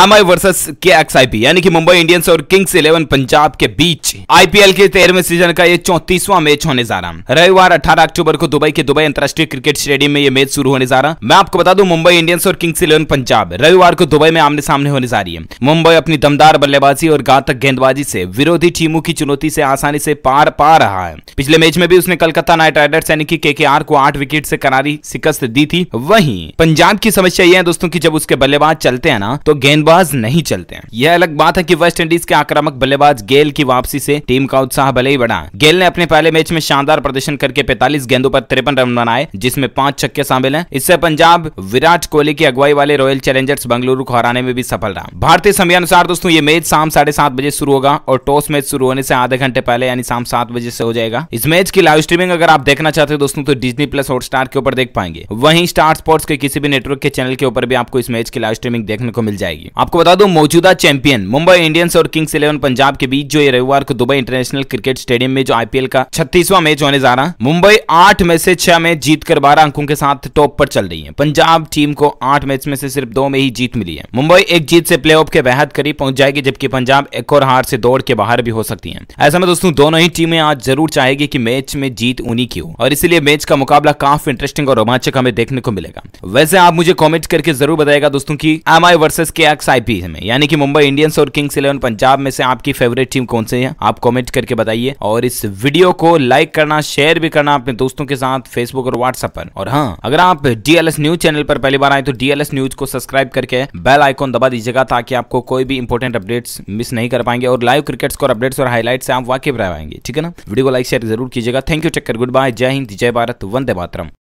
M I versus K X I P यानी कि Mumbai Indians और किंग्स इलेवन पंजाब के बीच आईपीएल के तेरहवें सीजन का ये चौतीसवां मैच होने जा रहा रविवार 18 अक्टूबर को दुबई के दुबई अंतर्राष्ट्रीय क्रिकेट स्टेडियम में ये मैच शुरू होने जा रहा मैं आपको बता दूं मुंबई इंडियंस और किंग्स इलेवन पंजाब रविवार को दुबई में आमने सामने होने जा रही है मुंबई अपनी दमदार बल्लेबाजी और घातक गेंदबाजी से विरोधी टीमों की चुनौती से आसानी से पार पा रहा है पिछले मैच में भी उसने कलकत्ता नाइट राइडर्स यानी कि के को आठ विकेट से करारी शिकस्त दी थी वही पंजाब की समस्या यह है दोस्तों की जब उसके बल्लेबाज चलते हैं ना तो गेंद गेंदबाज नहीं चलते हैं यह अलग बात है कि वेस्ट इंडीज के आक्रामक बल्लेबाज गेल की वापसी से टीम का उत्साह भले ही बढ़ा गेल ने अपने पहले मैच में शानदार प्रदर्शन करके 45 गेंदों पर तिरपन रन बनाए जिसमें पांच छक्के शामिल हैं इससे पंजाब विराट कोहली की अगुवाई वाले रॉयल चैलेंजर्स बंगलुरु को हराने में भी सफल रहा भारतीय समयानुसार दोस्तों ये मैच शाम साढ़े सात बजे शुरू होगा और टॉस मैच शुरू होने से आधे घंटे पहले यानी शाम सात बजे से हो जाएगा इस मैच की लाइव स्ट्रीमिंग अगर आप देखना चाहते हो दोस्तों तो डिजनी प्लस हॉटस्टार के ऊपर देख पाएंगे वहीं स्टार स्पोर्ट्स के किसी भी नेटवर्क के चैनल के ऊपर भी आपको इस मैच की लाइव स्ट्रीमिंग देखने को मिल जाएगी आपको बता दूं मौजूदा चैंपियन मुंबई इंडियंस और किंग्स इलेवन पंजाब के बीच जो ये रविवार को दुबई इंटरनेशनल क्रिकेट स्टेडियम में जो आईपीएल का छत्तीसवां मैच होने जा रहा है मुंबई आठ मैच से छह मैच कर बारह अंकों के साथ टॉप पर चल रही है पंजाब टीम को आठ मैच में से सिर्फ दो में ही जीत मिली है मुंबई एक जीत से प्ले के बेहद करीब पहुंच जाएगी जबकि पंजाब एक और हार से दौड़ के बाहर भी हो सकती है ऐसा में दोस्तों दोनों ही टीमें आज जरूर चाहेगी की मैच में जीत उन्हीं की हो और इसलिए मैच का मुकाबला काफी इंटरेस्टिंग और रोमांचक हमें देखने को मिलेगा वैसे आप मुझे कॉमेंट करके जरूर बताएगा दोस्तों की एम आई वर्सेज के टक्स में यानी कि मुंबई इंडियंस और किंग्स इलेवन पंजाब में से आपकी फेवरेट टीम कौन सी है आप कमेंट करके बताइए और इस वीडियो को लाइक करना शेयर भी करना अपने दोस्तों के साथ फेसबुक और व्हाट्सएप पर और हाँ अगर आप डीएलएस न्यूज चैनल पर पहली बार आए तो डीएलएस न्यूज को सब्सक्राइब करके बेल आइकॉन दबा दीजिएगा ताकि आपको कोई भी इंपॉर्टेंट अपडेट्स मिस नहीं कर पाएंगे और लाइव क्रिकेट स्कोर अपडेट्स और हाईलाइट से आप वाकिफ पाएंगे ठीक है ना वीडियो को लाइक शेयर जरूर कीजिएगा थैंक यू चक्कर गुड बाय जय हिंद जय भारत वंदे मातरम